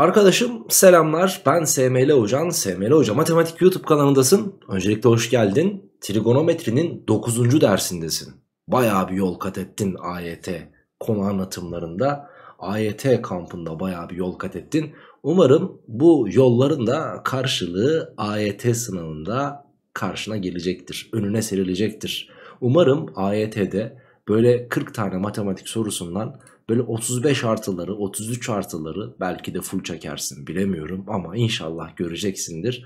Arkadaşım selamlar ben SML Hocan. SML Hoca Matematik YouTube kanalındasın. Öncelikle hoş geldin. Trigonometrinin 9. dersindesin. Bayağı bir yol kat ettin AYT konu anlatımlarında. AYT kampında bayağı bir yol kat ettin. Umarım bu yolların da karşılığı AYT sınavında karşına gelecektir. Önüne serilecektir. Umarım AYT'de böyle 40 tane matematik sorusundan böyle 35 artıları 33 artıları belki de full çekersin bilemiyorum ama inşallah göreceksindir.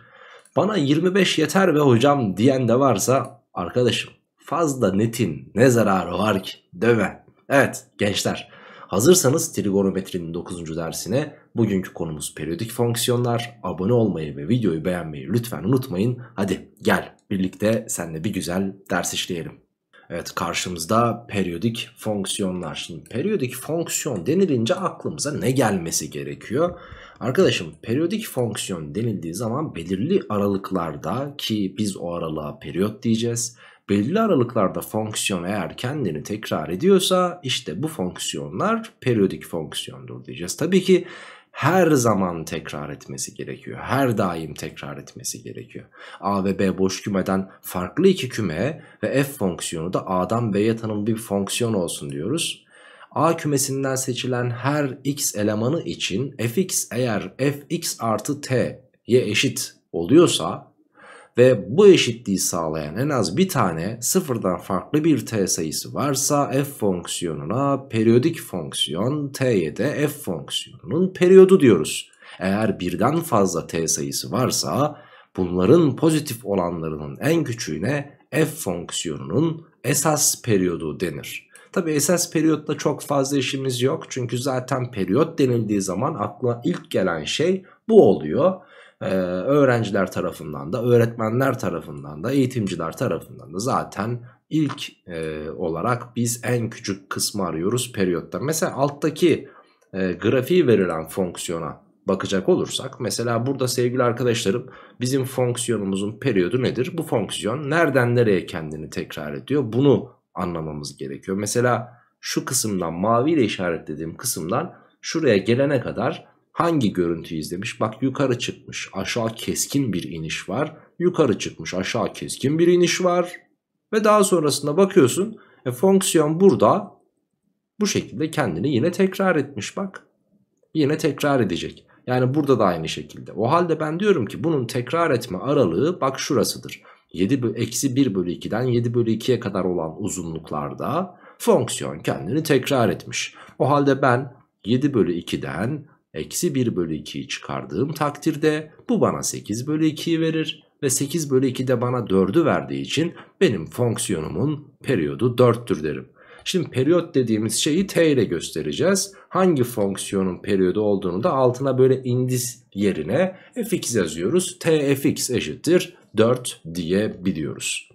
Bana 25 yeter ve hocam diyen de varsa arkadaşım fazla netin ne zararı var ki döve. Evet gençler hazırsanız trigonometrinin 9. dersine bugünkü konumuz periyodik fonksiyonlar. Abone olmayı ve videoyu beğenmeyi lütfen unutmayın. Hadi gel birlikte seninle bir güzel ders işleyelim. Evet karşımızda periyodik fonksiyonlar. Şimdi periyodik fonksiyon denilince aklımıza ne gelmesi gerekiyor? Arkadaşım periyodik fonksiyon denildiği zaman belirli aralıklarda ki biz o aralığa periyot diyeceğiz. Belirli aralıklarda fonksiyon eğer kendini tekrar ediyorsa işte bu fonksiyonlar periyodik fonksiyondur diyeceğiz. Tabii ki her zaman tekrar etmesi gerekiyor. Her daim tekrar etmesi gerekiyor. A ve B boş kümeden farklı iki küme ve f fonksiyonu da A'dan B'ye tanımlı bir fonksiyon olsun diyoruz. A kümesinden seçilen her x elemanı için fx eğer fx artı t ye eşit oluyorsa ve bu eşitliği sağlayan en az bir tane sıfırdan farklı bir t sayısı varsa f fonksiyonuna periyodik fonksiyon t'ye de f fonksiyonunun periyodu diyoruz. Eğer birden fazla t sayısı varsa bunların pozitif olanlarının en küçüğüne f fonksiyonunun esas periyodu denir. Tabi esas periyotta çok fazla işimiz yok. Çünkü zaten periyot denildiği zaman akla ilk gelen şey bu oluyor. Ee, öğrenciler tarafından da öğretmenler tarafından da eğitimciler tarafından da zaten ilk e, olarak biz en küçük kısmı arıyoruz periyotta. Mesela alttaki e, grafiği verilen fonksiyona bakacak olursak mesela burada sevgili arkadaşlarım bizim fonksiyonumuzun periyodu nedir? Bu fonksiyon nereden nereye kendini tekrar ediyor? Bunu anlamamız gerekiyor. Mesela şu kısımdan maviyle işaretlediğim kısımdan şuraya gelene kadar hangi görüntüyü izlemiş? Bak yukarı çıkmış aşağı keskin bir iniş var. Yukarı çıkmış aşağı keskin bir iniş var. Ve daha sonrasında bakıyorsun e, fonksiyon burada bu şekilde kendini yine tekrar etmiş bak. Yine tekrar edecek. Yani burada da aynı şekilde. O halde ben diyorum ki bunun tekrar etme aralığı bak şurasıdır. 7, eksi 1 bölü 2'den 7 bölü 2'ye kadar olan uzunluklarda fonksiyon kendini tekrar etmiş. O halde ben 7 bölü 2'den eksi 1 bölü 2'yi çıkardığım takdirde bu bana 8 bölü 2'yi verir. Ve 8 bölü 2 de bana 4'ü verdiği için benim fonksiyonumun periyodu 4'tür derim. Şimdi periyot dediğimiz şeyi t ile göstereceğiz. Hangi fonksiyonun periyodu olduğunu da altına böyle indis yerine fx yazıyoruz. t fx eşittir 4 diyebiliyoruz.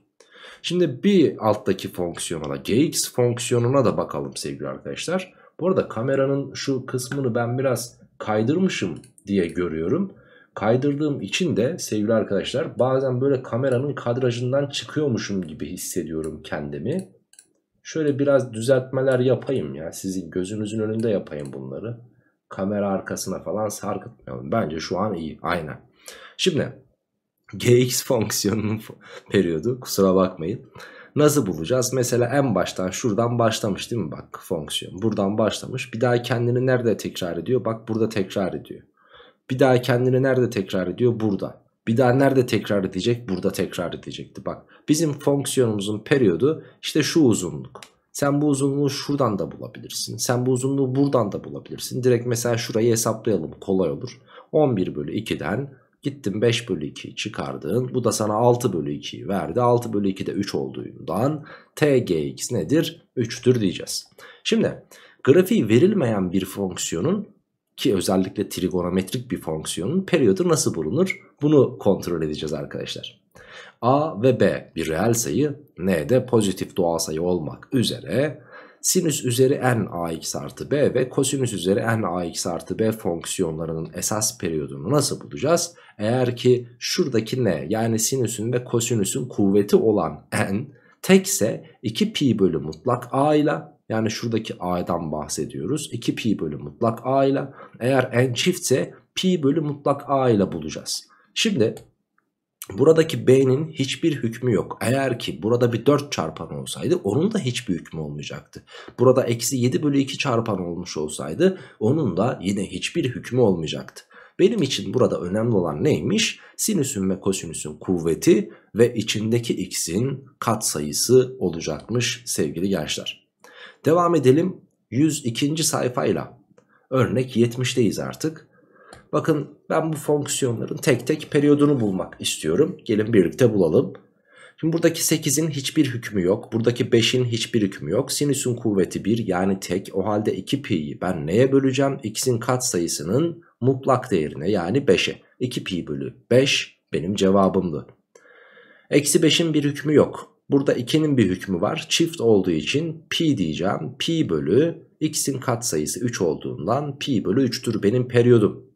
Şimdi bir alttaki fonksiyona da gx fonksiyonuna da bakalım sevgili arkadaşlar. Bu arada kameranın şu kısmını ben biraz kaydırmışım diye görüyorum. Kaydırdığım için de sevgili arkadaşlar bazen böyle kameranın kadrajından çıkıyormuşum gibi hissediyorum kendimi. Şöyle biraz düzeltmeler yapayım ya. Sizin gözünüzün önünde yapayım bunları. Kamera arkasına falan sarkıtmayalım. Bence şu an iyi. Aynen. Şimdi gx fonksiyonunun periyodu kusura bakmayın. Nasıl bulacağız? Mesela en baştan şuradan başlamış değil mi? Bak fonksiyon buradan başlamış. Bir daha kendini nerede tekrar ediyor? Bak burada tekrar ediyor. Bir daha kendini nerede tekrar ediyor? Burada. Bir daha nerede tekrar edecek? Burada tekrar edecekti. Bak bizim fonksiyonumuzun periyodu işte şu uzunluk. Sen bu uzunluğu şuradan da bulabilirsin. Sen bu uzunluğu buradan da bulabilirsin. Direkt mesela şurayı hesaplayalım. Kolay olur. 11 bölü 2'den Gittin 5 bölü 2'yi çıkardın. Bu da sana 6 bölü 2'yi verdi. 6 bölü 2 de 3 olduğundan tgx nedir? 3'tür diyeceğiz. Şimdi grafiği verilmeyen bir fonksiyonun ki özellikle trigonometrik bir fonksiyonun periyodu nasıl bulunur? Bunu kontrol edeceğiz arkadaşlar. A ve B bir reel sayı, N de pozitif doğal sayı olmak üzere sinüs üzeri n ax artı b ve kosinüs üzeri n ax artı b fonksiyonlarının esas periyodunu nasıl bulacağız? Eğer ki şuradaki n yani sinüsün ve kosinüsün kuvveti olan n tekse 2 pi bölü mutlak a ile yani şuradaki a'dan bahsediyoruz. 2 pi bölü mutlak a ile eğer n çiftse pi bölü mutlak a ile bulacağız. Şimdi Buradaki B'nin hiçbir hükmü yok. Eğer ki burada bir 4 çarpan olsaydı onun da hiçbir hükmü olmayacaktı. Burada eksi 7 bölü 2 çarpan olmuş olsaydı onun da yine hiçbir hükmü olmayacaktı. Benim için burada önemli olan neymiş? Sinüsün ve kosinüsün kuvveti ve içindeki x'in kat sayısı olacakmış sevgili gençler. Devam edelim 102. sayfayla. Örnek 70'teyiz artık. Bakın ben bu fonksiyonların tek tek periyodunu bulmak istiyorum. Gelin birlikte bulalım. Şimdi buradaki 8'in hiçbir hükmü yok. Buradaki 5'in hiçbir hükmü yok. Sinüsün kuvveti 1 yani tek. O halde 2pi'yi ben neye böleceğim? X'in kat sayısının mutlak değerine yani 5'e. 2pi bölü 5 benim cevabımdı. Eksi 5'in bir hükmü yok. Burada 2'nin bir hükmü var. Çift olduğu için pi diyeceğim. Pi bölü x'in kat sayısı 3 olduğundan pi bölü 3'tür benim periyodum.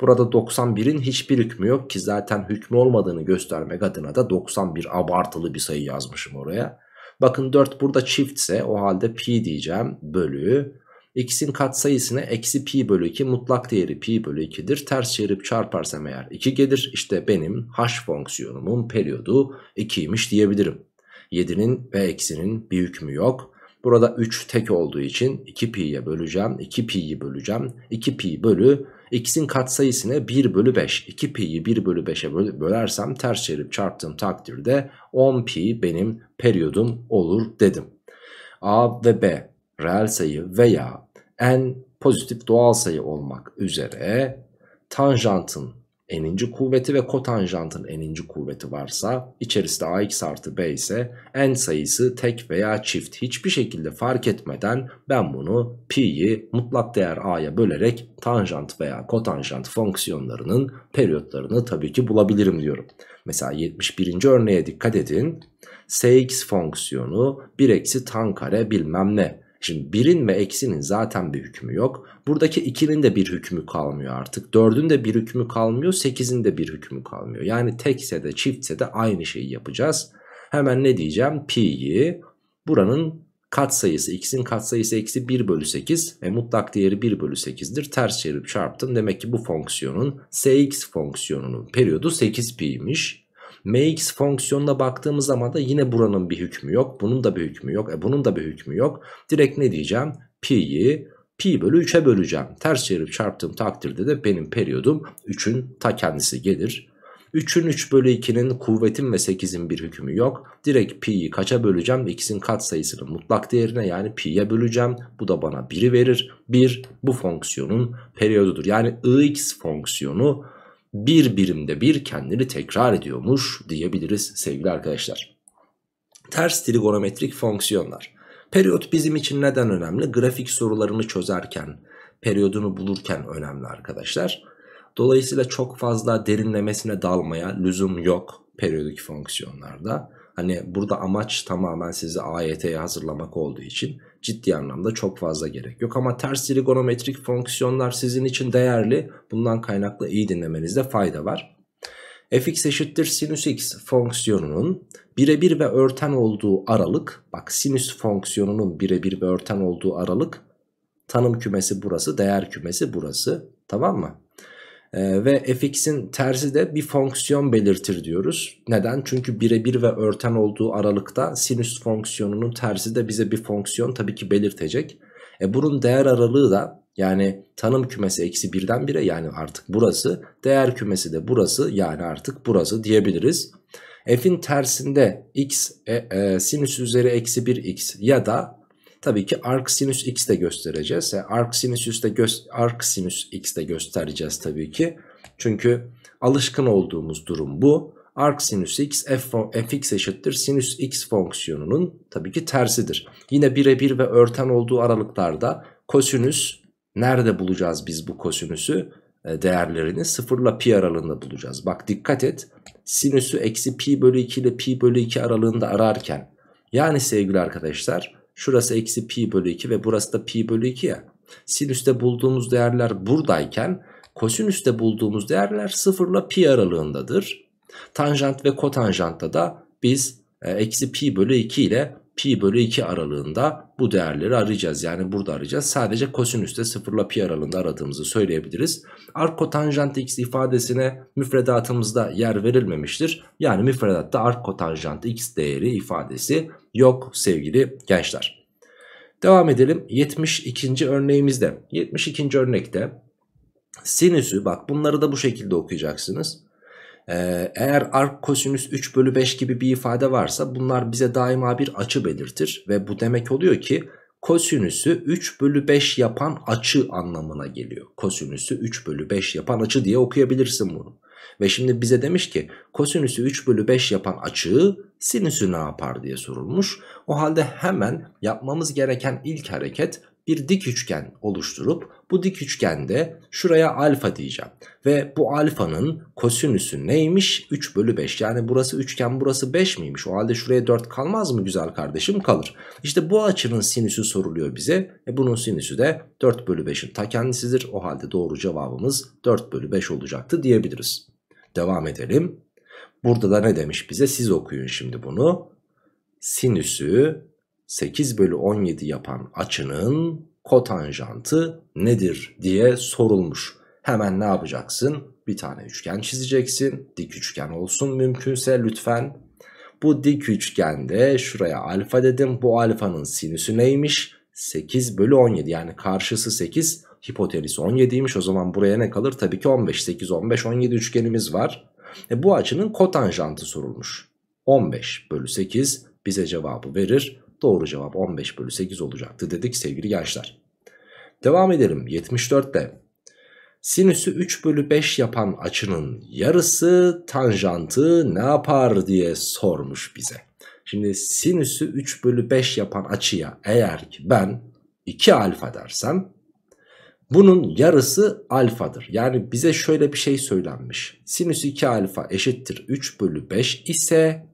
Burada 91'in hiçbir hükmü yok ki zaten hükmü olmadığını göstermek adına da 91 abartılı bir sayı yazmışım oraya. Bakın 4 burada çiftse o halde pi diyeceğim bölü. X'in katsayısına eksi pi bölü 2 mutlak değeri pi bölü 2'dir. Ters çevirip çarparsam eğer 2 gelir. İşte benim h fonksiyonumun periyodu 2'ymiş diyebilirim. 7'nin ve eksinin bir hükmü yok. Burada 3 tek olduğu için 2 pi'ye böleceğim. 2 pi'yi böleceğim. 2 pi bölü x'in katsayısını 1 bölü 5 2pi'yi 1 bölü 5'e bölersem ters çevirip çarptığım takdirde 10pi benim periyodum olur dedim. A ve B reel sayı veya n pozitif doğal sayı olmak üzere tanjantın n'inci kuvveti ve kotanjantın n'inci kuvveti varsa içerisinde ax artı b ise n sayısı tek veya çift hiçbir şekilde fark etmeden ben bunu pi'yi mutlak değer a'ya bölerek tanjant veya kotanjant fonksiyonlarının periyotlarını tabii ki bulabilirim diyorum. Mesela 71. örneğe dikkat edin. sx fonksiyonu 1 eksi tan kare bilmem ne Şimdi birin ve eksinin zaten bir hükmü yok. Buradaki ikinin de bir hükmü kalmıyor artık. Dördün de bir hükmü kalmıyor. 8'in de bir hükmü kalmıyor. Yani tekse de çiftse de aynı şeyi yapacağız. Hemen ne diyeceğim? Pi'yi buranın katsayısı x'in katsayısı eksi 1 bölü 8. ve mutlak değeri 1 bölü 8'dir. Ters çevirip çarptım. Demek ki bu fonksiyonun sx fonksiyonunun periyodu 8pi'ymiş mx fonksiyonuna baktığımız zaman da yine buranın bir hükmü yok. Bunun da bir hükmü yok. E bunun da bir hükmü yok. Direkt ne diyeceğim? Pi'yi pi bölü 3'e böleceğim. Ters çevirip çarptığım takdirde de benim periyodum 3'ün ta kendisi gelir. 3'ün 3 bölü 2'nin kuvvetim ve 8'in bir hükmü yok. Direkt pi'yi kaça böleceğim? kat sayısının mutlak değerine yani pi'ye böleceğim. Bu da bana 1'i verir. 1 bu fonksiyonun periyodudur. Yani ix fonksiyonu bir birimde bir kendini tekrar ediyormuş diyebiliriz sevgili arkadaşlar. Ters trigonometrik fonksiyonlar. Periyot bizim için neden önemli? Grafik sorularını çözerken, periyodunu bulurken önemli arkadaşlar. Dolayısıyla çok fazla derinlemesine dalmaya lüzum yok periyodik fonksiyonlarda hani burada amaç tamamen sizi AYT'ye hazırlamak olduğu için ciddi anlamda çok fazla gerek yok. Ama ters trigonometrik fonksiyonlar sizin için değerli. Bundan kaynaklı iyi dinlemenizde fayda var. fx eşittir sinüs x fonksiyonunun birebir ve örten olduğu aralık, bak sinüs fonksiyonunun birebir ve örten olduğu aralık, tanım kümesi burası, değer kümesi burası, tamam mı? Ee, ve fx'in tersi de bir fonksiyon belirtir diyoruz. Neden? Çünkü birebir ve örten olduğu aralıkta sinüs fonksiyonunun tersi de bize bir fonksiyon tabii ki belirtecek. E, bunun değer aralığı da yani tanım kümesi eksi birden bire yani artık burası. Değer kümesi de burası yani artık burası diyebiliriz. F'in tersinde x e, e, sinüs üzeri eksi bir x ya da Tabii ki arc sinüs x de göstereceğiz. Yani arc sinüs de gö arc sinüs x de göstereceğiz tabii ki. Çünkü alışkın olduğumuz durum bu. Arc sinüs x f, x eşittir sinüs x fonksiyonunun tabii ki tersidir. Yine birebir ve örten olduğu aralıklarda kosinüs nerede bulacağız biz bu kosinüsü? E, değerlerini sıfırla pi aralığında bulacağız. Bak dikkat et sinüsü eksi pi bölü 2 ile pi bölü 2 aralığında ararken yani sevgili arkadaşlar Şurası eksi pi bölü 2 ve burası da pi bölü 2 ya. Sinüste bulduğumuz değerler buradayken kosinüste bulduğumuz değerler sıfırla pi aralığındadır. Tanjant ve kotanjantta da biz e, eksi pi bölü 2 ile pi bölü 2 aralığında bu değerleri arayacağız. Yani burada arayacağız. Sadece kosinüste sıfırla pi aralığında aradığımızı söyleyebiliriz. Arkotanjant x ifadesine müfredatımızda yer verilmemiştir. Yani müfredatta arkotanjant x değeri ifadesi yok sevgili gençler. Devam edelim 72. örneğimizde. 72. örnekte sinüsü bak bunları da bu şekilde okuyacaksınız. Ee, eğer ark kosinüs 3 bölü 5 gibi bir ifade varsa bunlar bize daima bir açı belirtir. Ve bu demek oluyor ki kosinüsü 3 bölü 5 yapan açı anlamına geliyor. Kosinüsü 3 bölü 5 yapan açı diye okuyabilirsin bunu. Ve şimdi bize demiş ki kosinüsü 3 bölü 5 yapan açığı sinüsü ne yapar diye sorulmuş. O halde hemen yapmamız gereken ilk hareket bir dik üçgen oluşturup bu dik üçgende şuraya alfa diyeceğim. Ve bu alfanın kosinüsü neymiş? 3 bölü 5 yani burası üçgen burası 5 miymiş? O halde şuraya 4 kalmaz mı güzel kardeşim? Kalır. İşte bu açının sinüsü soruluyor bize. E bunun sinüsü de 4 bölü 5'in ta kendisidir. O halde doğru cevabımız 4 bölü 5 olacaktı diyebiliriz. Devam edelim. Burada da ne demiş bize? Siz okuyun şimdi bunu. Sinüsü 8 bölü 17 yapan açının kotanjantı nedir diye sorulmuş. Hemen ne yapacaksın? Bir tane üçgen çizeceksin. Dik üçgen olsun mümkünse lütfen. Bu dik üçgende şuraya alfa dedim. Bu alfanın sinüsü neymiş? 8 bölü 17 yani karşısı 8 Hipotenüs 17'ymiş o zaman buraya ne kalır? Tabii ki 15, 8, 15, 17 üçgenimiz var. E bu açının kotanjantı sorulmuş. 15 bölü 8 bize cevabı verir. Doğru cevap 15 bölü 8 olacaktı dedik sevgili gençler. Devam edelim 74'te. Sinüsü 3 bölü 5 yapan açının yarısı tanjantı ne yapar diye sormuş bize. Şimdi sinüsü 3 bölü 5 yapan açıya eğer ki ben 2 alfa dersem bunun yarısı alfadır. Yani bize şöyle bir şey söylenmiş. Sinüs 2 alfa eşittir 3 bölü 5 ise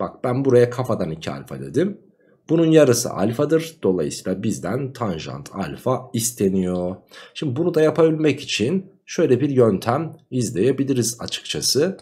bak ben buraya kafadan 2 alfa dedim. Bunun yarısı alfadır. Dolayısıyla bizden tanjant alfa isteniyor. Şimdi bunu da yapabilmek için şöyle bir yöntem izleyebiliriz açıkçası.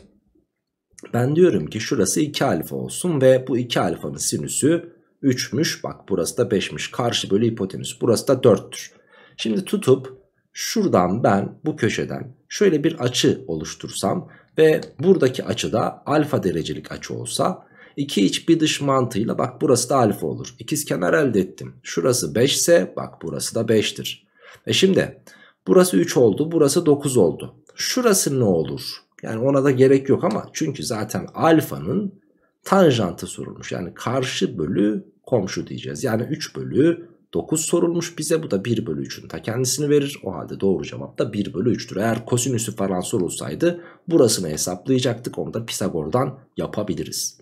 Ben diyorum ki şurası 2 alfa olsun ve bu 2 alfanın sinüsü 3'müş. Bak burası da 5'miş. Karşı bölü hipotenüs. Burası da 4'tür. Şimdi tutup şuradan ben bu köşeden şöyle bir açı oluştursam ve buradaki açı da alfa derecelik açı olsa iki iç bir dış mantığıyla bak burası da alfa olur. İkiz kenar elde ettim. Şurası 5 ise bak burası da 5'tir. E şimdi burası 3 oldu burası 9 oldu. Şurası ne olur? Yani ona da gerek yok ama çünkü zaten alfanın tanjantı sorulmuş. Yani karşı bölü komşu diyeceğiz. Yani 3 bölü 9 sorulmuş bize bu da 1 bölü 3'ün ta kendisini verir. O halde doğru cevap da 1 bölü 3'tür. Eğer kosinüsü falan sorulsaydı burasını hesaplayacaktık. Onu da Pisagor'dan yapabiliriz.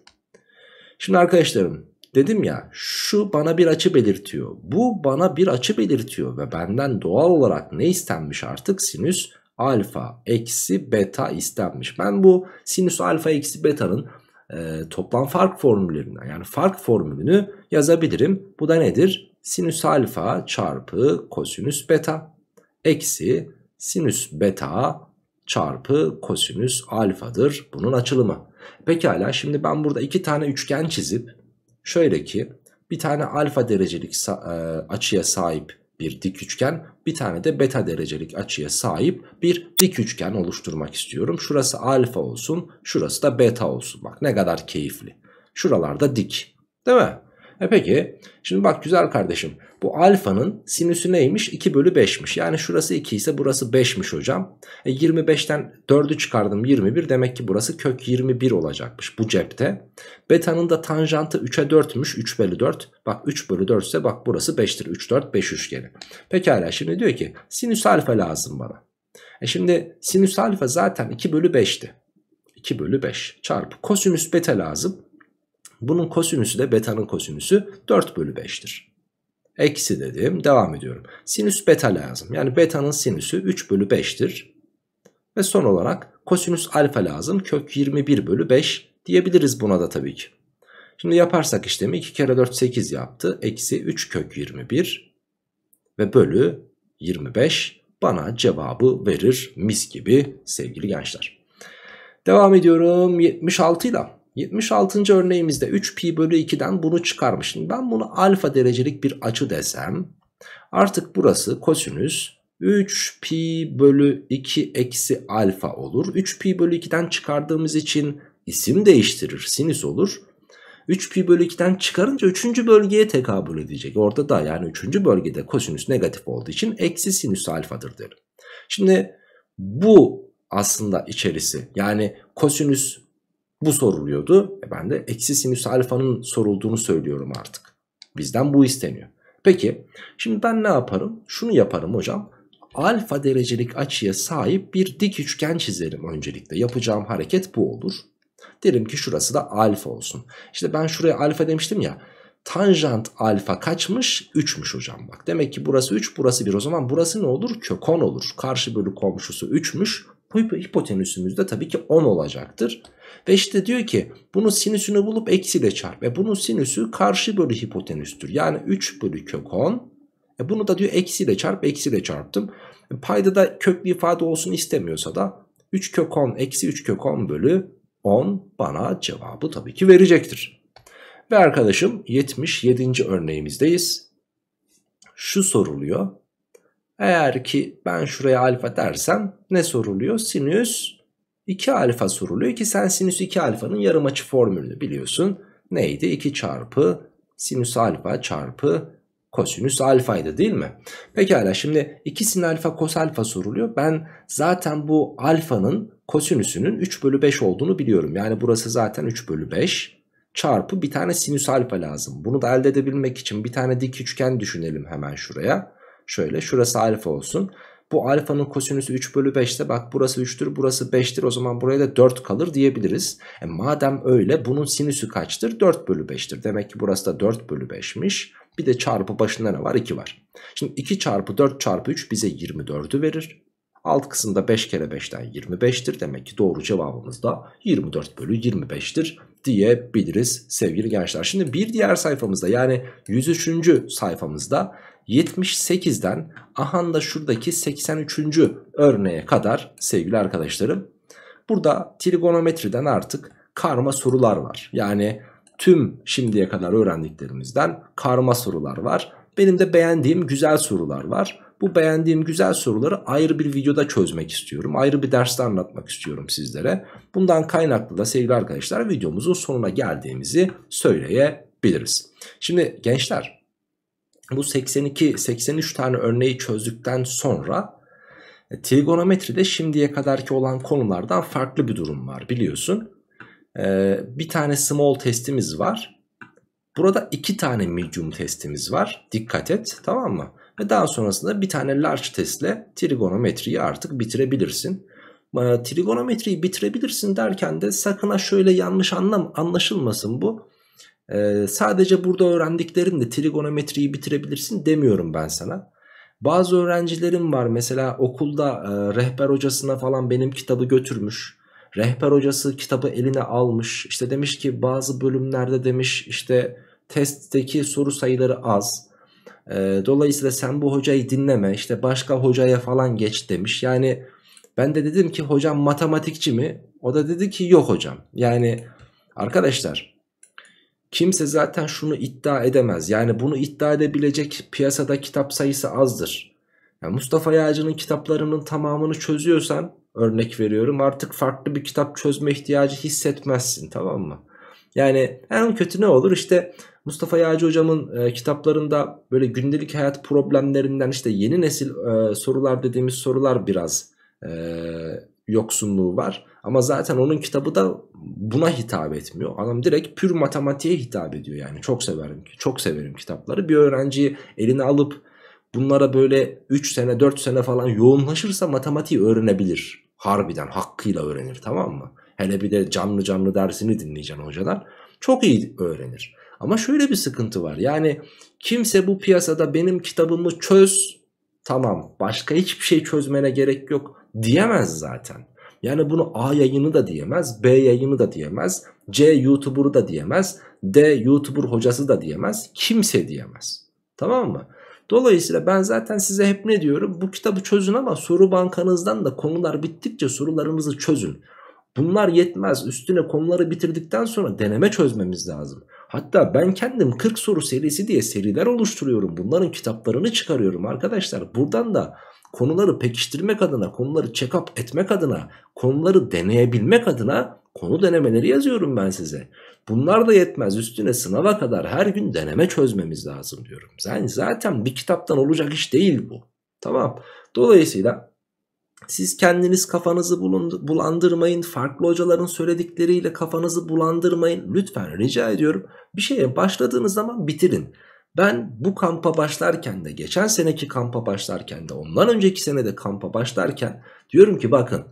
Şimdi arkadaşlarım dedim ya şu bana bir açı belirtiyor. Bu bana bir açı belirtiyor ve benden doğal olarak ne istenmiş artık sinüs alfa eksi beta istenmiş. Ben bu sinüs alfa eksi betanın e, toplam fark formüllerinden yani fark formülünü yazabilirim. Bu da nedir? sinüs alfa çarpı kosinüs beta eksi sinüs beta çarpı kosinüs alfadır bunun açılımı. Pekala şimdi ben burada iki tane üçgen çizip şöyle ki bir tane alfa derecelik e, açıya sahip bir dik üçgen bir tane de beta derecelik açıya sahip bir dik üçgen oluşturmak istiyorum. Şurası alfa olsun şurası da beta olsun bak ne kadar keyifli. Şuralarda dik değil mi? E peki şimdi bak güzel kardeşim bu alfanın sinüsü neymiş? 2 bölü 5'miş. Yani şurası 2 ise burası 5'miş hocam. E 25'ten 4'ü çıkardım 21 demek ki burası kök 21 olacakmış bu cepte. Beta'nın da tanjantı 3'e 4'müş 3 bölü 4. Bak 3 bölü 4 ise bak burası 5'tir 3 4 5 üçgeni. Pekala şimdi diyor ki sinüs alfa lazım bana. E şimdi sinüs alfa zaten 2 bölü 5'ti. 2 bölü 5 çarpı kosinüs beta lazım. Bunun kosinüsü de beta'nın kosinüsü 4 bölü 5'tir. Eksi dedim. Devam ediyorum. Sinüs beta lazım. Yani beta'nın sinüsü 3 bölü 5'tir. Ve son olarak kosinüs alfa lazım. Kök 21 bölü 5 diyebiliriz buna da tabii ki. Şimdi yaparsak işlemi 2 kere 4 8 yaptı. Eksi 3 kök 21 ve bölü 25 bana cevabı verir mis gibi sevgili gençler. Devam ediyorum 76 ile. 76. örneğimizde 3pi bölü 2'den bunu çıkarmış. ben bunu alfa derecelik bir açı desem artık burası kosinüs 3pi bölü 2 eksi alfa olur. 3pi bölü 2'den çıkardığımız için isim değiştirir sinüs olur. 3pi bölü 2'den çıkarınca 3. bölgeye tekabül edecek. Orada da yani 3. bölgede kosinüs negatif olduğu için eksi sinüs alfadır derim. Şimdi bu aslında içerisi yani kosinüs bu soruluyordu. E ben de eksi sinüs alfanın sorulduğunu söylüyorum artık. Bizden bu isteniyor. Peki şimdi ben ne yaparım? Şunu yaparım hocam. Alfa derecelik açıya sahip bir dik üçgen çizerim öncelikle. Yapacağım hareket bu olur. Derim ki şurası da alfa olsun. İşte ben şuraya alfa demiştim ya. Tanjant alfa kaçmış? 3'müş hocam bak. Demek ki burası 3 burası 1. O zaman burası ne olur? Kökon olur. Karşı bölü komşusu 3'müş. Hipotenüsümüz de tabii ki 10 olacaktır. Ve işte diyor ki bunun sinüsünü bulup eksiyle çarp. E bunun sinüsü karşı bölü hipotenüstür. Yani 3 bölü kök 10. E bunu da diyor eksiyle çarp eksiyle çarptım. E payda da köklü ifade olsun istemiyorsa da 3 kök 10 eksi 3 kök 10 bölü 10 bana cevabı tabii ki verecektir. Ve arkadaşım 77. örneğimizdeyiz. Şu soruluyor. Eğer ki ben şuraya alfa dersem ne soruluyor? Sinüs 2 alfa soruluyor. 2 sen sinüs 2 alfanın yarım açı formülünü biliyorsun. Neydi? 2 çarpı sinüs alfa çarpı kosinüs alfaydı değil mi? Pekala şimdi 2 sin alfa kos alfa soruluyor. Ben zaten bu alfanın kosinüsünün 3 bölü 5 olduğunu biliyorum. Yani burası zaten 3 bölü 5 çarpı bir tane sinüs alfa lazım. Bunu da elde edebilmek için bir tane dik üçgen düşünelim hemen şuraya. Şöyle şurası alfa olsun. Bu alfanın kosinüsü 3 bölü 5'te bak burası 3'tür burası 5'tir o zaman buraya da 4 kalır diyebiliriz. E madem öyle bunun sinüsü kaçtır? 4 bölü 5'tir. Demek ki burası da 4 bölü 5'miş. Bir de çarpı başında ne var? 2 var. Şimdi 2 çarpı 4 çarpı 3 bize 24'ü verir. Alt kısımda 5 kere 5'ten 25'tir. Demek ki doğru cevabımız da 24 bölü 25'tir diyebiliriz sevgili gençler. Şimdi bir diğer sayfamızda yani 103. sayfamızda 78'den ahanda şuradaki 83. örneğe kadar sevgili arkadaşlarım. Burada trigonometriden artık karma sorular var. Yani tüm şimdiye kadar öğrendiklerimizden karma sorular var. Benim de beğendiğim güzel sorular var bu beğendiğim güzel soruları ayrı bir videoda çözmek istiyorum. Ayrı bir derste anlatmak istiyorum sizlere. Bundan kaynaklı da sevgili arkadaşlar videomuzun sonuna geldiğimizi söyleyebiliriz. Şimdi gençler bu 82-83 tane örneği çözdükten sonra e, trigonometride şimdiye kadarki olan konulardan farklı bir durum var biliyorsun. Ee, bir tane small testimiz var. Burada iki tane medium testimiz var. Dikkat et tamam mı? Ve daha sonrasında bir tane large testle trigonometriyi artık bitirebilirsin. Ee, trigonometriyi bitirebilirsin derken de sakın ha şöyle yanlış anlam anlaşılmasın bu. E, sadece burada öğrendiklerinle trigonometriyi bitirebilirsin demiyorum ben sana. Bazı öğrencilerim var mesela okulda e, rehber hocasına falan benim kitabı götürmüş. Rehber hocası kitabı eline almış. İşte demiş ki bazı bölümlerde demiş işte testteki soru sayıları az. Ee, dolayısıyla sen bu hocayı dinleme işte başka hocaya falan geç demiş. Yani ben de dedim ki hocam matematikçi mi? O da dedi ki yok hocam. Yani arkadaşlar kimse zaten şunu iddia edemez. Yani bunu iddia edebilecek piyasada kitap sayısı azdır. Yani Mustafa Yağcı'nın kitaplarının tamamını çözüyorsan örnek veriyorum artık farklı bir kitap çözme ihtiyacı hissetmezsin tamam mı? Yani en kötü ne olur işte Mustafa Yağcı hocamın e, kitaplarında böyle gündelik hayat problemlerinden işte yeni nesil e, sorular dediğimiz sorular biraz e, yoksunluğu var. Ama zaten onun kitabı da buna hitap etmiyor. Adam direkt pür matematiğe hitap ediyor yani. Çok severim çok severim kitapları. Bir öğrenciyi eline alıp bunlara böyle 3 sene 4 sene falan yoğunlaşırsa matematiği öğrenebilir. Harbiden hakkıyla öğrenir tamam mı? Hele bir de canlı canlı dersini dinleyeceksin hocadan. Çok iyi öğrenir. Ama şöyle bir sıkıntı var. Yani kimse bu piyasada benim kitabımı çöz tamam başka hiçbir şey çözmene gerek yok diyemez zaten. Yani bunu A yayını da diyemez, B yayını da diyemez, C YouTuber'ı da diyemez, D YouTuber hocası da diyemez, kimse diyemez. Tamam mı? Dolayısıyla ben zaten size hep ne diyorum? Bu kitabı çözün ama soru bankanızdan da konular bittikçe sorularımızı çözün. Bunlar yetmez üstüne konuları bitirdikten sonra deneme çözmemiz lazım. Hatta ben kendim 40 soru serisi diye seriler oluşturuyorum. Bunların kitaplarını çıkarıyorum arkadaşlar. Buradan da konuları pekiştirmek adına, konuları check-up etmek adına, konuları deneyebilmek adına konu denemeleri yazıyorum ben size. Bunlar da yetmez üstüne sınava kadar her gün deneme çözmemiz lazım diyorum. Yani zaten bir kitaptan olacak iş değil bu. Tamam. Dolayısıyla siz kendiniz kafanızı bulandırmayın. Farklı hocaların söyledikleriyle kafanızı bulandırmayın. Lütfen rica ediyorum. Bir şeye başladığınız zaman bitirin. Ben bu kampa başlarken de geçen seneki kampa başlarken de ondan önceki senede kampa başlarken diyorum ki bakın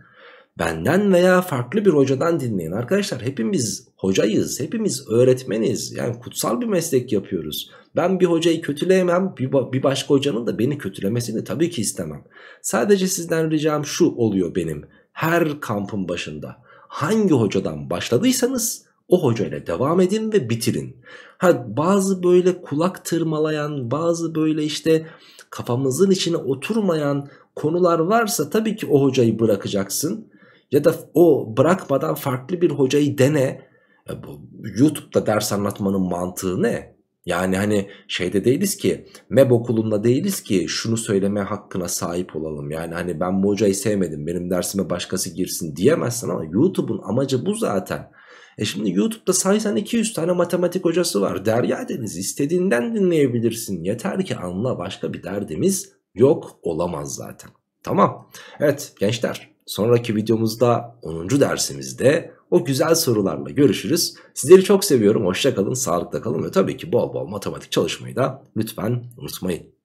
benden veya farklı bir hocadan dinleyin. Arkadaşlar hepimiz hocayız, hepimiz öğretmeniz. Yani kutsal bir meslek yapıyoruz. Ben bir hocayı kötüleyemem, bir başka hocanın da beni kötülemesini tabii ki istemem. Sadece sizden ricam şu oluyor benim. Her kampın başında hangi hocadan başladıysanız o hocayla devam edin ve bitirin. Ha, bazı böyle kulak tırmalayan, bazı böyle işte kafamızın içine oturmayan konular varsa tabii ki o hocayı bırakacaksın. Ya da o bırakmadan farklı bir hocayı dene. YouTube'da ders anlatmanın mantığı ne? Yani hani şeyde değiliz ki MEB okulunda değiliz ki şunu söyleme hakkına sahip olalım. Yani hani ben bu hocayı sevmedim benim dersime başkası girsin diyemezsin ama YouTube'un amacı bu zaten. E şimdi YouTube'da sayısan 200 tane matematik hocası var. Derya Deniz istediğinden dinleyebilirsin. Yeter ki anla başka bir derdimiz yok olamaz zaten. Tamam. Evet gençler Sonraki videomuzda 10. dersimizde o güzel sorularla görüşürüz. Sizleri çok seviyorum. Hoşça kalın, sağlıkla kalın ve tabii ki bol bol matematik çalışmayı da lütfen unutmayın.